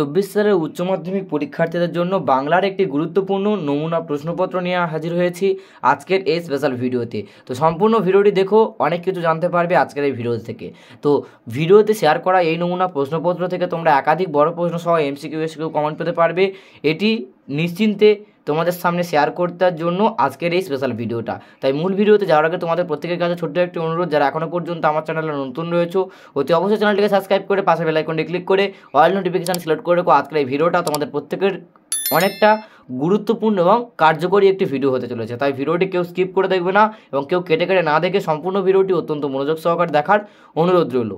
চব্বিশ সালের উচ্চ মাধ্যমিক পরীক্ষার্থীদের জন্য বাংলার একটি গুরুত্বপূর্ণ নমুনা প্রশ্নপত্র নিয়ে হাজির হয়েছি আজকের এই স্পেশাল ভিডিওতে তো সম্পূর্ণ ভিডিওটি দেখো অনেক কিছু জানতে পারবে আজকের এই ভিডিও থেকে তো ভিডিওতে শেয়ার করা এই নমুনা প্রশ্নপত্র থেকে তোমরা একাধিক বড় প্রশ্ন সহ এমসিকিউ এসকিউ কমেন্ট পেতে পারবে এটি নিশ্চিন্তে তোমাদের সামনে শেয়ার করতার জন্য আজকের এই স্পেশাল ভিডিওটা তাই মূল ভিডিওতে যাওয়ার আগে তোমাদের প্রত্যেকের কাছে ছোট্ট একটি অনুরোধ যারা এখনও পর্যন্ত আমার চ্যানেলে নতুন রয়েছে অতি অবশ্যই চ্যানেলটিকে সাবস্ক্রাইব করে পাশে বেলাইকনটি ক্লিক করে অয়েল নোটিফিকেশান সিলেক্ট করে রেখো আজকের এই ভিডিওটা তোমাদের প্রত্যেকের অনেকটা গুরুত্বপূর্ণ এবং কার্যকরী একটি ভিডিও হতে চলেছে তাই ভিডিওটি কেউ স্কিপ করে দেখবে না এবং কেউ কেটে কেটে না দেখে সম্পূর্ণ ভিডিওটি অত্যন্ত মনোযোগ সহকারে দেখার অনুরোধ রইল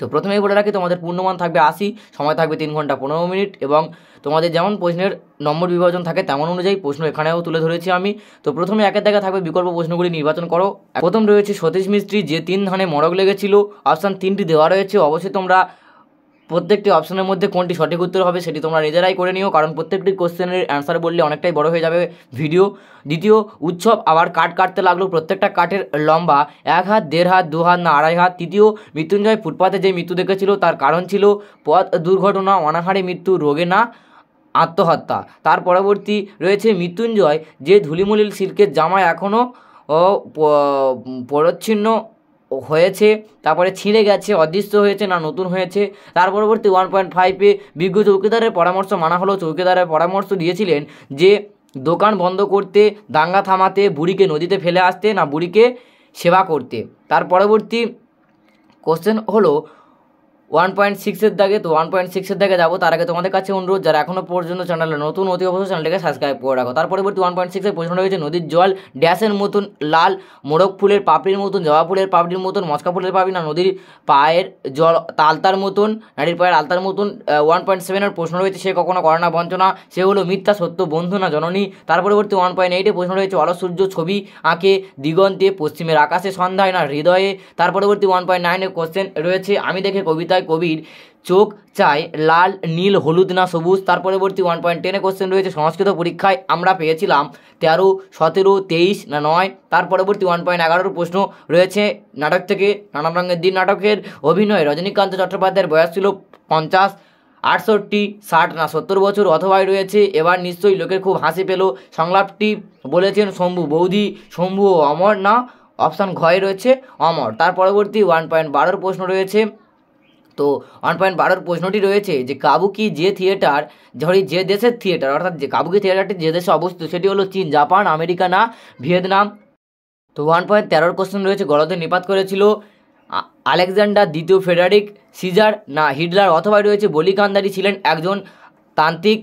তো প্রথমেই বলে রাখি তোমাদের পূর্ণমান থাকবে আশি সময় থাকবে তিন ঘন্টা পনেরো মিনিট এবং তোমাদের যেমন প্রশ্নের নম্বর বিভাজন থাকে তেমন অনুযায়ী প্রশ্ন এখানেও তুলে ধরেছি আমি তো প্রথমে একের দেখা থাকবে বিকল্প প্রশ্নগুলি নির্বাচন করো প্রথম রয়েছে সতীশ মিস্ত্রি যে তিন ধানে মরক লেগেছিল অপশান তিনটি দেওয়া রয়েছে অবশ্যই তোমরা প্রত্যেকটি অপশনের মধ্যে কোনটি সঠিক উত্তর হবে সেটি তোমরা নিজেরাই করে নিও কারণ প্রত্যেকটি কোশ্চেনের অ্যান্সার বললে অনেকটাই বড় হয়ে যাবে ভিডিও দ্বিতীয় উৎসব আবার কাঠ কাটতে লাগলো প্রত্যেকটা কাঠের লম্বা এক হাত দেড় হাত দু হাত না আড়াই হাত তৃতীয় মৃত্যুঞ্জয় ফুটপাতে যে মৃত্যু দেখেছিল তার কারণ ছিল পথ দুর্ঘটনা অনাহারে মৃত্যু রোগে না আত্মহত্যা তার পরবর্তী রয়েছে মৃত্যুঞ্জয় যে ধুলিমুলিল সিল্কের জামা এখনও পরচ্ছিন্ন হয়েছে তারপরে ছিঁড়ে গেছে অদৃশ্য হয়েছে না নতুন হয়েছে তার পরবর্তী ওয়ান পয়েন্ট ফাইভে বিজ্ঞ চৌকিদারের পরামর্শ মানা হলো চৌকিদারের পরামর্শ দিয়েছিলেন যে দোকান বন্ধ করতে দাঙ্গা থামাতে বুড়িকে নদীতে ফেলে আসতে না বুড়িকে সেবা করতে তার পরবর্তী কোশ্চেন হলো ওয়ান পয়েন্ট সিক্সের দাগে তো ওয়ান পয়েন্ট সিক্সের দাগে যাবো তার আগে তোমাদের কাছে অনুরোধ যারা এখনও পর্যন্ত চ্যানেলে নতুন অতি অবশ্য চ্যানেলটাকে সাবস্ক্রাইব করে রাখো তার পরবর্তী ওয়ান পয়েন্ট সিক্সের প্রশ্ন রয়েছে নদীর জল ড্যাশের মতন লাল মোরগ ফুলের পাপড়ির মতন জবা ফুলের পাপড়ির মতন মস্কা ফুলের পাপড়ি না নদীর পায়ের জল তালতার মতন নারীর পায়ের আলতার মতন ওয়ান পয়েন্ট সেভেনের প্রশ্ন রয়েছে সে কখনো করে না বঞ্চনা সে হলো মিথ্যা সত্য বন্ধু না জননী তার পরবর্তী ওয়ান পয়েন্ট এইটে প্রশ্ন রয়েছে সূর্য ছবি আঁকে দিগন্তে পশ্চিমের আকাশে সন্ধ্যায় না হৃদয়ে তার পরবর্তী ওয়ান পয়েন্ট নাইনের কোশ্চেন রয়েছে আমি দেখে কবিতায় চায় কবির চোখ চায় লাল নীল হলুদ না সবুজ তার পরবর্তী ওয়ান পয়েন্ট টেনে কোশ্চেন রয়েছে সংস্কৃত পরীক্ষায় আমরা পেয়েছিলাম তেরো সতেরো তেইশ না নয় তার পরবর্তী ওয়ান পয়েন্ট এগারোর প্রশ্ন রয়েছে নাটক থেকে নানান রঙের দিন নাটকের অভিনয় রজনীকান্ত চট্টোপাধ্যায়ের বয়স ছিল পঞ্চাশ আটষট্টি ষাট না সত্তর বছর অথবাই রয়েছে এবার নিশ্চয়ই লোকের খুব হাসি পেল সংলাপটি বলেছেন শম্ভু বৌদি শম্ভু ও অমর না অপশান ঘয়ে রয়েছে অমর তার পরবর্তী ওয়ান পয়েন্ট বারোর প্রশ্ন রয়েছে তো ওয়ান পয়েন্ট বারোর প্রশ্নটি রয়েছে যে কাবুকি যে থিয়েটার ধরি যে দেশের থিয়েটার অর্থাৎ যে কাবুকি থিয়েটারটি যে দেশে অবস্থিত সেটি হলো চীন জাপান আমেরিকা না ভিয়েতনাম তো ওয়ান পয়েন্ট তেরোর কোশ্চেন রয়েছে গলতে নিপাত করেছিল আলেকজান্ডার দ্বিতীয় ফেডারিক সিজার না হিটলার অথবা রয়েছে বলিকান্দারি ছিলেন একজন তান্ত্রিক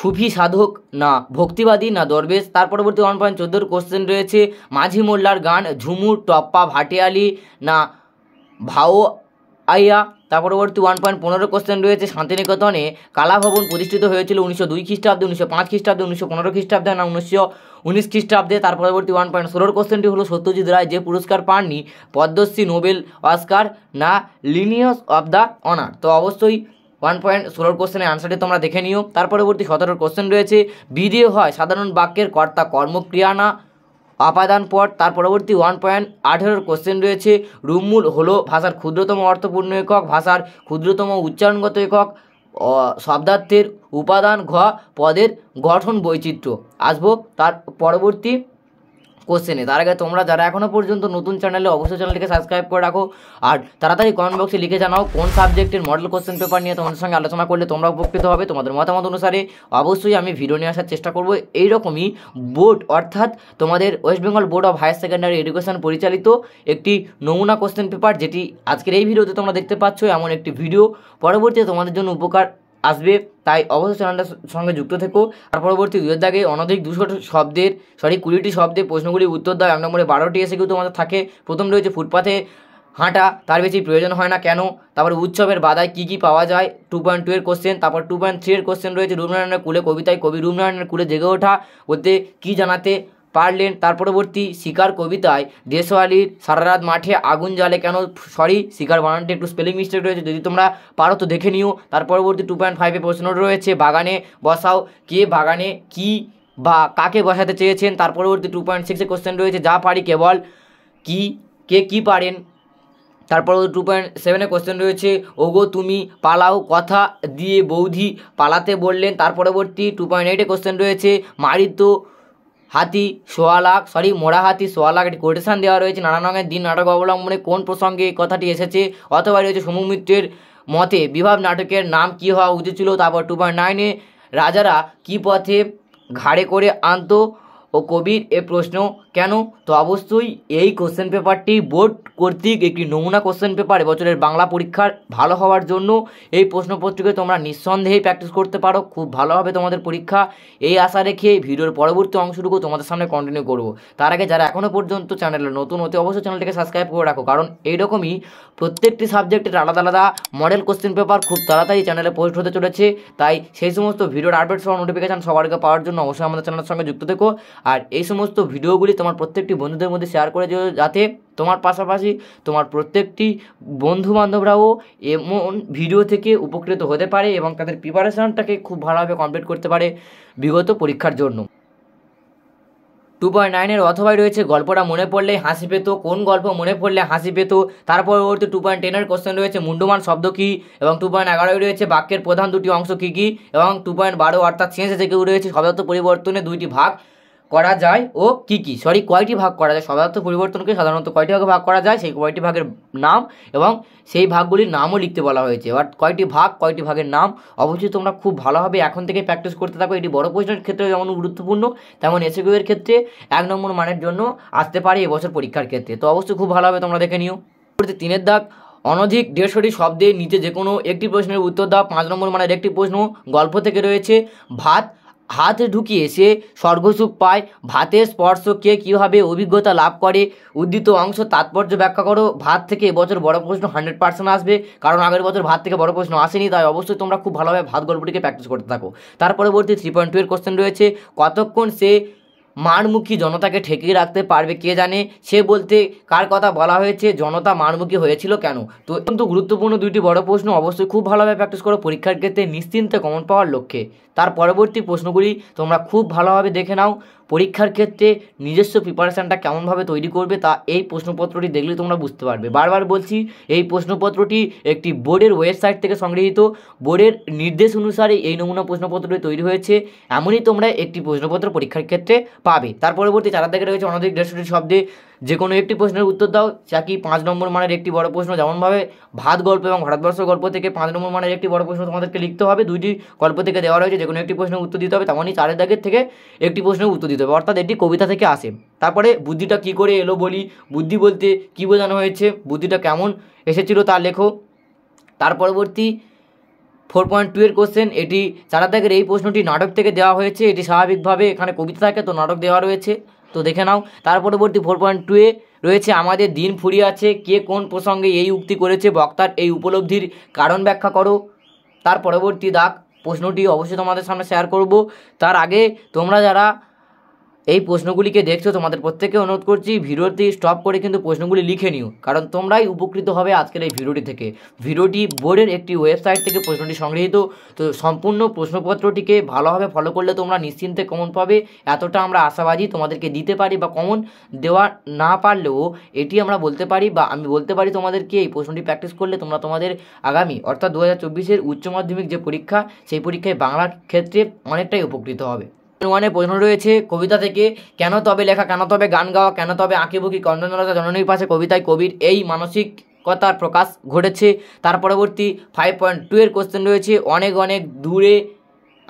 সুফি সাধক না ভক্তিবাদী না দরবেশ তার পরবর্তী ওয়ান পয়েন্ট চোদ্দোর কোশ্চেন রয়েছে মাঝি মোল্লার গান ঝুমুর টপ্পা ভাটিয়ালি না ভাও আইয়া তার পরবর্তী ওয়ান পয়েন্ট পনেরো কোশ্চেন রয়েছে শান্তিনিকেতনে কালাভবন প্রতিষ্ঠিত হয়েছিল উনিশশো দুই খ্রিস্টাব্দে উনিশশো পাঁচ খ্রিস্টাব্দে উনিশশো পনেরো খ্রিস্টাব্দে না উনিশশো উনিশ খ্রিস্টাব্দে তার পরবর্তী ওয়ান পয়েন্ট ষোলোর কোশ্চেনটি হলো সত্যজিৎ রায় যে পুরস্কার পাননি পদ্মশ্রী নোবেল অস্কার না লিনিয়স অব দ্য অনার তো অবশ্যই ওয়ান পয়েন্ট ষোলোর কোশ্চেনের আনসারটি তোমরা দেখে নিও তার পরবর্তী সতেরোর কোশ্চেন রয়েছে বিদেহ হয় সাধারণ বাক্যের কর্তা কর্মক্রিয়া না আপাদান পর তার পরবর্তী ওয়ান পয়েন্ট আঠেরোর কোশ্চেন রয়েছে রুমুল হলো ভাষার ক্ষুদ্রতম অর্থপূর্ণ একক ভাষার ক্ষুদ্রতম উচ্চারণগত একক শব্দার্থের উপাদান ঘ পদের গঠন বৈচিত্র্য আসবো তার পরবর্তী কোশ্চেনে তার আগে তোমরা যারা এখনও পর্যন্ত নতুন চ্যানেলে অবশ্যই চ্যানেলটিকে সাবস্ক্রাইব করে রাখো আর তাড়াতাড়ি কমেন্ট বক্সে লিখে জানাও কোন সাবজেক্টের মডেল কোশ্চেন পেপার নিয়ে তোমাদের সঙ্গে আলোচনা করলে তোমরা উপকৃত হবে তোমাদের মতামত অনুসারে অবশ্যই আমি ভিডিও নিয়ে আসার চেষ্টা করবো এইরকমই বোর্ড অর্থাৎ তোমাদের West Bengal board of higher secondary education পরিচালিত একটি নমুনা কোশ্চেন পেপার যেটি আজকের এই ভিডিওতে তোমরা দেখতে পাচ্ছ এমন একটি ভিডিও পরবর্তীতে তোমাদের জন্য উপকার আসবে তাই অবশ্যই চ্যানেলটার সঙ্গে যুক্ত থেকো আর পরবর্তী দুধের দাগে অনধিক দুশো শব্দের সরি কুড়িটি শব্দের প্রশ্নগুলির উত্তর দাও এক নম্বরে বারোটি এসে কেউ তোমাদের থাকে প্রথম রয়েছে ফুটপাথে হাঁটা তার বেশি প্রয়োজন হয় না কেন তারপর উৎসবের বাধায় কী কী পাওয়া যায় টু পয়েন্ট টু এর কোশ্চেন তারপর টু পয়েন্ট থ্রি এর কোশ্চেন রয়েছে রূপনারায়ণের কুলে কবিতায় কবি রূপনারায়ণের কুলে জেগে ওঠা ওতে কী জানাতে পারলেন তার পরবর্তী শিকার কবিতায় দেশওয়ালির সারারাত মাঠে আগুন জ্বালে কেন সরি শিকার বানানটি একটু স্পেলিং মিস্টেক রয়েছে যদি তোমরা পারো তো দেখে নিও তার পরবর্তী টু পয়েন্ট ফাইভে প্রশ্ন রয়েছে বাগানে বসাও কে বাগানে কি বা কাকে বসাতে চেয়েছেন তার পরবর্তী টু পয়েন্ট সিক্সে কোশ্চেন রয়েছে যা পারি কেবল কি কে কি পারেন তারপর টু পয়েন্ট সেভেনে কোশ্চেন রয়েছে ওগো তুমি পালাও কথা দিয়ে বৌধি পালাতে বললেন তার পরবর্তী টু পয়েন্ট এইটে কোশ্চেন রয়েছে মারিত হাতি সোয়া লাখ সরি মোড়া হাতি সোয়া লাখ একটি কোটেশান দেওয়া রয়েছে নানা রঙের দিন নাটক অবলম্বনে কোন প্রসঙ্গে এই কথাটি এসেছে অথবা রয়েছে সমু মিত্রের মতে বিভাব নাটকের নাম কী হওয়া উচিত ছিল তারপর টু পয়েন্ট নাইনে রাজারা কী পথে ঘাড়ে করে আনত ও কবির এ প্রশ্ন কেন তো অবশ্যই এই কোশ্চেন পেপারটি বোর্ড কর্তৃক একটি নমুনা কোশ্চেন পেপার এবছরের বাংলা পরীক্ষার ভালো হওয়ার জন্য এই প্রশ্নপত্রকে তোমরা নিঃসন্দেহে প্র্যাকটিস করতে পারো খুব ভালোভাবে তোমাদের পরীক্ষা এই আশা রেখে ভিডিওর পরবর্তী অংশটুকু তোমাদের সামনে কন্টিনিউ করব তার আগে যারা এখনও পর্যন্ত চ্যানেলে নতুন হতে অবশ্যই চ্যানেলটিকে সাবস্ক্রাইব করে রাখো কারণ এইরকমই প্রত্যেকটি সাবজেক্টের আলাদা আলাদা মডেল কোশ্চেন পেপার খুব তাড়াতাড়ি চ্যানেলে পোস্ট হতে চলেছে তাই সেই সমস্ত ভিডিওর আপডেট সহ নোটিফিকেশান সবার আগে পাওয়ার জন্য অবশ্যই আমাদের চ্যানেলের সঙ্গে যুক্ত থেকো আর এই সমস্ত ভিডিওগুলি তোমার প্রত্যেকটি বন্ধুদের মধ্যে শেয়ার করে দিও যাতে তোমার পাশাপাশি তোমার প্রত্যেকটি বন্ধু বান্ধবরাও এমন ভিডিও থেকে উপকৃত হতে পারে এবং তাদের প্রিপারেশানটাকে খুব ভালোভাবে কমপ্লিট করতে পারে বিগত পরীক্ষার জন্য টু পয়েন্ট নাইনের অথবাই রয়েছে গল্পটা মনে পড়লে হাসি পেত কোন গল্প মনে পড়লে হাসি পেত তার পরবর্তী টু পয়েন্ট টেনের কোশ্চেন রয়েছে মুন্ডমান শব্দ কী এবং টু পয়েন্ট এগারোয় রয়েছে বাক্যের প্রধান দুটি অংশ কী কী এবং টু পয়েন্ট বারো অর্থাৎ শেষে থেকেও রয়েছে শব্দ পরিবর্তনে দুইটি ভাগ করা যায় ও কি কি সরি কয়টি ভাগ করা যায় সদার্থ পরিবর্তনকে সাধারণত কয়টি ভাগে ভাগ করা যায় সেই কয়টি ভাগের নাম এবং সেই ভাগগুলির নামও লিখতে বলা হয়েছে এবার কয়টি ভাগ কয়টি ভাগের নাম অবশ্যই তোমরা খুব ভালোভাবে এখন থেকে প্র্যাকটিস করতে থাকো এটি বড় প্রশ্নের ক্ষেত্রে যেমন গুরুত্বপূর্ণ তেমন এসএকিউয়ের ক্ষেত্রে এক নম্বর মানের জন্য আসতে পারে এবছর পরীক্ষার ক্ষেত্রে তো অবশ্যই খুব ভালোভাবে তোমরা দেখে নিও তিনের দাগ অনধিক দেড়শোটি শব্দে নিচে যে কোনো একটি প্রশ্নের উত্তর দাও পাঁচ নম্বর মানের একটি প্রশ্ন গল্প থেকে রয়েছে ভাত হাত ঢুকিয়ে সে স্বর্গসুখ পায় ভাতের স্পর্শ কে কীভাবে অভিজ্ঞতা লাভ করে উদ্দিত অংশ তাৎপর্য ব্যাখ্যা করো ভাত থেকে এবছর বড় প্রশ্ন হান্ড্রেড পার্সেন্ট আসবে কারণ আগের বছর ভাত থেকে বড় প্রশ্ন আসেনি তাই অবশ্যই তোমরা খুব ভালোভাবে ভাত গল্পটিকে প্র্যাকটিস করতে থাকো তার পরবর্তী থ্রি পয়েন্ট টু এর কোশ্চেন রয়েছে কতক্ষণ সে মারমুখী জনতাকে ঠেকিয়ে রাখতে পারবে কে জানে সে বলতে কার কথা বলা হয়েছে জনতা মারমুখী হয়েছিল কেন তো অত্যন্ত গুরুত্বপূর্ণ দুইটি বড় প্রশ্ন অবশ্যই খুব ভালোভাবে প্র্যাকটিস করো পরীক্ষার ক্ষেত্রে নিশ্চিন্তে কমন পাওয়ার লক্ষ্যে তার পরবর্তী প্রশ্নগুলি তোমরা খুব ভালোভাবে দেখে নাও পরীক্ষার ক্ষেত্রে নিজস্ব প্রিপারেশানটা কেমনভাবে তৈরি করবে তা এই প্রশ্নপত্রটি দেখলে তোমরা বুঝতে পারবে বারবার বলছি এই প্রশ্নপত্রটি একটি বোর্ডের ওয়েবসাইট থেকে সংগৃহীত বোর্ডের নির্দেশ অনুসারে এই নমুনা প্রশ্নপত্রটি তৈরি হয়েছে এমনই তোমরা একটি প্রশ্নপত্র পরীক্ষার ক্ষেত্রে পাবে তার পরবর্তী চারা রয়েছে অনধিক দেড়শোটি শব্দে যে কোনো একটি প্রশ্নের উত্তর দাও চাকি পাঁচ নম্বর মানের একটি বড় প্রশ্ন যেমনভাবে ভাত গল্প এবং ভারতবর্ষ গল্প থেকে পাঁচ নম্বর মানের একটি বড় প্রশ্ন তোমাদেরকে লিখতে হবে দুইটি গল্প থেকে দেওয়া রয়েছে যে কোনো একটি প্রশ্নের উত্তর দিতে হবে তেমনই চারের দাগের থেকে একটি প্রশ্নের উত্তর দিতে হবে অর্থাৎ এটি কবিতা থেকে আসে তারপরে বুদ্ধিটা কি করে এলো বলি বুদ্ধি বলতে কি বোঝানো হয়েছে বুদ্ধিটা কেমন এসেছিল তার লেখো তার পরবর্তী ফোর পয়েন্ট টু এর কোশ্চেন এটি চারা দাগের এই প্রশ্নটি নাটক থেকে দেওয়া হয়েছে এটি স্বাভাবিকভাবে এখানে কবিতা থাকে তো নাটক দেওয়া রয়েছে তো দেখে নাও তার পরবর্তী ফোর পয়েন্ট টুয়ে রয়েছে আমাদের দিন ফুরিয়ে আছে কে কোন প্রসঙ্গে এই উক্তি করেছে বক্তার এই উপলব্ধির কারণ ব্যাখ্যা করো তার পরবর্তী দাগ প্রশ্নটি অবশ্যই তোমাদের সামনে শেয়ার করব তার আগে তোমরা যারা এই প্রশ্নগুলিকে দেখছো তোমাদের প্রত্যেকে অনুরোধ করছি ভিডিওটি স্টপ করে কিন্তু প্রশ্নগুলি লিখে নিও কারণ তোমরাই উপকৃত হবে আজকের এই ভিডিওটি থেকে ভিডিওটি বোর্ডের একটি ওয়েবসাইট থেকে প্রশ্নটি সংগৃহীত তো সম্পূর্ণ প্রশ্নপত্রটিকে ভালোভাবে ফলো করলে তোমরা নিশ্চিন্তে কমন পাবে এতটা আমরা আশাবাদী তোমাদেরকে দিতে পারি বা কমন দেওয়া না পারলেও এটি আমরা বলতে পারি বা আমি বলতে পারি তোমাদেরকে এই প্রশ্নটি প্র্যাকটিস করলে তোমরা তোমাদের আগামী অর্থাৎ দু হাজার চব্বিশের উচ্চ মাধ্যমিক যে পরীক্ষা সেই পরীক্ষায় বাংলার ক্ষেত্রে অনেকটাই উপকৃত হবে ওয়ানে প্রশ্ন রয়েছে কবিতা থেকে কেন তবে লেখা কেন তবে গান গাওয়া কেন তবে আঁকি বুকি কন্দনলতা জননীর পাশে কবিতায় কবির এই মানসিক কথার প্রকাশ ঘটেছে তার পরবর্তী ফাইভ পয়েন্ট টু এর কোশ্চেন রয়েছে অনেক অনেক দূরে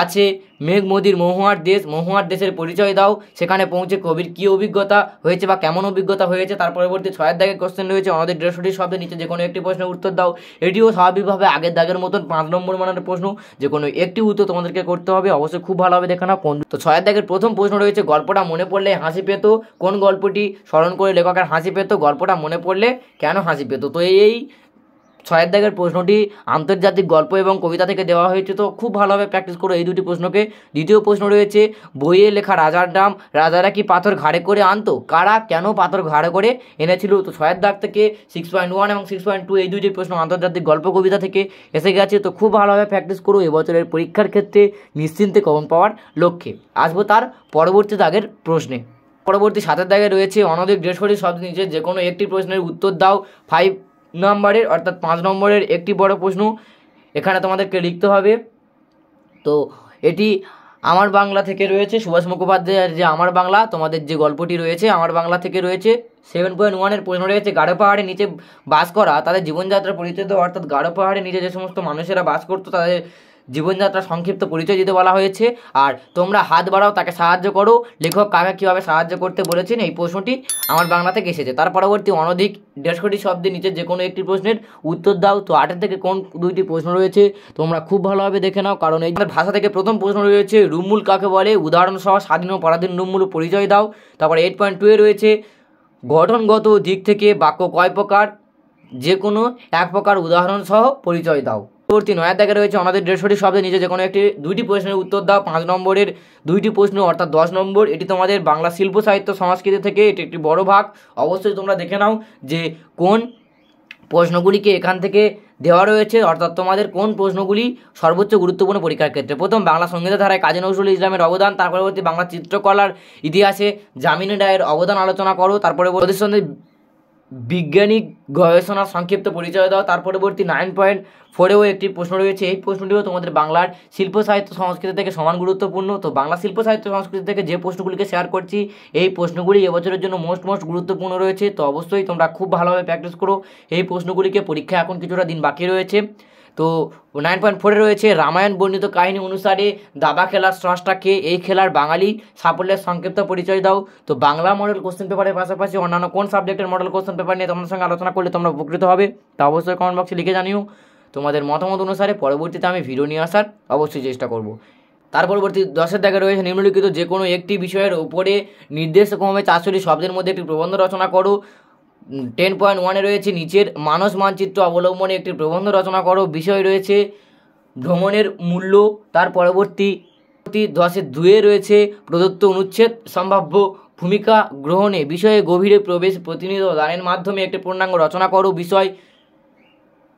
আছে মেঘ মোদির মহুয়ার দেশ মহুয়ার দেশের পরিচয় দাও সেখানে পৌঁছে কবির কী অভিজ্ঞতা হয়েছে বা কেমন অভিজ্ঞতা হয়েছে তার পরবর্তী ছয়ের দাগে কোশ্চেন রয়েছে আমাদের দেড়শোটির শব্দে নিচে যে কোনো একটি প্রশ্নের উত্তর দাও এটিও স্বাভাবিকভাবে আগের দাগের মতন পাঁচ নম্বর মানের প্রশ্ন যে কোনো একটি উত্তর তোমাদেরকে করতে হবে অবশ্যই খুব ভালোভাবে দেখে নাও কোন তো ছয়ের দাগের প্রথম প্রশ্ন রয়েছে গল্পটা মনে পড়লে হাসি পেত কোন গল্পটি স্মরণ করে লেখকের হাসি পেত গল্পটা মনে পড়লে কেন হাসি পেত তো এই ছয়ের দাগের প্রশ্নটি আন্তর্জাতিক গল্প এবং কবিতা থেকে দেওয়া হয়েছে তো খুব ভালোভাবে প্র্যাকটিস করো এই দুটি প্রশ্নকে দ্বিতীয় প্রশ্ন রয়েছে বইয়ে লেখা রাজার নাম রাজারা কি পাথর ঘাড়ে করে আনতো কারা কেন পাথর ঘাড়ে করে এনেছিল তো ছয়ের দাগ থেকে সিক্স পয়েন্ট ওয়ান এবং সিক্স পয়েন্ট টু এই দুটি প্রশ্ন আন্তর্জাতিক গল্প কবিতা থেকে এসে গেছে তো খুব ভালোভাবে প্র্যাকটিস করো এবছরের পরীক্ষার ক্ষেত্রে নিশ্চিন্তে কমন পাওয়ার লক্ষ্যে আসবো তার পরবর্তী দাগের প্রশ্নে পরবর্তী সাতের দাগে রয়েছে অনধিক বৃহস্পতি শব্দ নিচে যে কোনো একটি প্রশ্নের উত্তর দাও ফাইভ নম্বরের অর্থাৎ পাঁচ নম্বরের একটি বড় প্রশ্ন এখানে তোমাদেরকে লিখতে হবে তো এটি আমার বাংলা থেকে রয়েছে সুভাষ মুখোপাধ্যায়ের যে আমার বাংলা তোমাদের যে গল্পটি রয়েছে আমার বাংলা থেকে রয়েছে সেভেন পয়েন্ট ওয়ানের প্রশ্ন রয়েছে গাঢ় পাহাড়ে নিচে বাস করা তাদের জীবনযাত্রা পরিচিত অর্থাৎ গাঢ় পাহাড়ে নিচে যে সমস্ত মানুষেরা বাস করতো তাদের জীবনযাত্রা সংক্ষিপ্ত পরিচয় দিতে বলা হয়েছে আর তোমরা হাত বাড়াও তাকে সাহায্য করো লেখক কাকে কীভাবে সাহায্য করতে বলেছেন এই প্রশ্নটি আমার বাংলা থেকে এসেছে তার পরবর্তী অনধিক দেড়শোটি শব্দের নিচে যে কোনো একটি প্রশ্নের উত্তর দাও তো আটের থেকে কোন দুইটি প্রশ্ন রয়েছে তোমরা খুব ভালোভাবে দেখে নাও কারণ এই ভাষা থেকে প্রথম প্রশ্ন রয়েছে রুমুল কাকে বলে উদাহরণ সহ স্বাধীন ও পরাধীন রুমুল পরিচয় দাও তারপর এইট পয়েন্ট টুয়ে রয়েছে গঠনগত দিক থেকে বাক্য কয় প্রকার যে কোনো এক প্রকার উদাহরণসহ পরিচয় দাও পরবর্তী নয়া দেখা রয়েছে আমাদের দেড়শোটি শব্দে নিচে যে কোনো একটি দুইটি প্রশ্নের উত্তর দাও পাঁচ নম্বরের দুইটি প্রশ্ন অর্থাৎ দশ নম্বর এটি তোমাদের বাংলা শিল্প সাহিত্য সংস্কৃতি থেকে এটি একটি বড় ভাগ অবশ্যই তোমরা দেখে নাও যে কোন প্রশ্নগুলিকে এখান থেকে দেওয়া রয়েছে অর্থাৎ তোমাদের কোন প্রশ্নগুলি সর্বোচ্চ গুরুত্বপূর্ণ পরীক্ষার ক্ষেত্রে প্রথম বাংলা সঙ্গীত ধারায় কাজী নজরুল ইসলামের অবদান তার পরবর্তী বাংলা চিত্রকলার ইতিহাসে জামিনী রায়ের অবদান আলোচনা করো তারপরে পরবর্তী বিজ্ঞানিক গবেষণার সংক্ষিপ্ত পরিচয় দাও তার পরবর্তী নাইন পয়েন্ট ফোরেও একটি প্রশ্ন রয়েছে এই প্রশ্নটিও তোমাদের বাংলার শিল্প সাহিত্য সংস্কৃতি থেকে সমান গুরুত্বপূর্ণ তো বাংলা শিল্প সাহিত্য সংস্কৃতি থেকে যে প্রশ্নগুলিকে শেয়ার করছি এই প্রশ্নগুলি এবছরের জন্য মোস্ট মোস্ট গুরুত্বপূর্ণ রয়েছে তো অবশ্যই তোমরা খুব ভালোভাবে প্র্যাকটিস করো এই প্রশ্নগুলিকে পরীক্ষা এখন কিছুটা দিন বাকি রয়েছে তো নাইন পয়েন্ট ফোরে রয়েছে রামায়ণ বর্ণিত কাহিনী অনুসারে দাবা খেলার স্রষ্টাকে এই খেলার বাঙালি সাফল্যের সংক্ষিপ্ত পরিচয় দাও তো বাংলা মডেল কোশ্চেন পেপারের পাশাপাশি অন্যান্য কোন সাবজেক্টের মডেল কোশ্চেন পেপার নিয়ে তোমাদের সঙ্গে আলোচনা করলে তোমরা উপকৃত হবে তা অবশ্যই কমেন্ট বক্সে লিখে জানিও তোমাদের মতামত অনুসারে পরবর্তীতে আমি ভিডিও নিয়ে আসার অবশ্যই চেষ্টা করব তার পরবর্তী দশের দেখা রয়েছে নিম্নলিখিত যে কোনো একটি বিষয়ের উপরে নির্দেশক্রমে চারশোটি শব্দের মধ্যে একটি প্রবন্ধ রচনা করো টেন পয়েন্ট ওয়ানে রয়েছে নিচের মানস মানচিত্র অবলম্বনে একটি প্রবন্ধ রচনা করো বিষয় রয়েছে ভ্রমণের মূল্য তার পরবর্তী দশের দুয়ে রয়েছে প্রদত্ত অনুচ্ছেদ সম্ভাব্য ভূমিকা গ্রহণে বিষয়ে গভীরে প্রবেশ প্রতিনিধি দানের মাধ্যমে একটি পূর্ণাঙ্গ রচনা করো বিষয়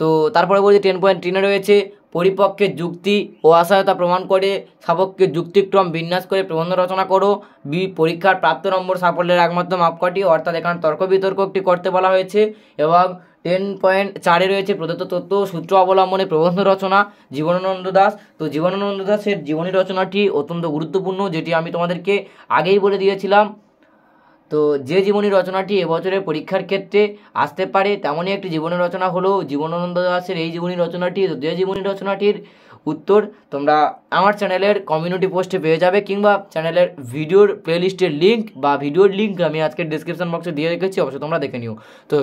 তো তার পরবর্তী টেন পয়েন্ট টেনে রয়েছে পরিপক্ষের যুক্তি ও আশায়তা প্রমাণ করে সাপক্ষে যুক্তিক্রম বিন্যাস করে প্রবন্ধ রচনা করো বি পরীক্ষার প্রাপ্ত নম্বর সাফল্যের একমাত্র মাপকাঠি অর্থাৎ এখানে তর্ক বিতর্ক একটি করতে বলা হয়েছে এবং টেন পয়েন্ট চারে রয়েছে প্রদত্ত তথ্য সূত্র অবলম্বনে প্রবন্ধ রচনা জীবনানন্দ দাস তো জীবনানন্দ দাসের জীবনী রচনাটি অত্যন্ত গুরুত্বপূর্ণ যেটি আমি তোমাদেরকে আগেই বলে দিয়েছিলাম তো যে জীবনী রচনাটি এবছরের পরীক্ষার ক্ষেত্রে আসতে পারে তেমনই একটি জীবনী রচনা হলো জীবনানন্দ দাসের এই জীবনী রচনাটি তো যে জীবনী রচনাটির উত্তর তোমরা আমার চ্যানেলের কমিউনিটি পোস্টে পেয়ে যাবে কিংবা চ্যানেলের ভিডিওর প্লেলিস্টের লিঙ্ক বা ভিডিওর লিঙ্ক আমি আজকে ডিসক্রিপশন বক্সে দিয়ে রেখেছি অবশ্যই তোমরা দেখে নিও তো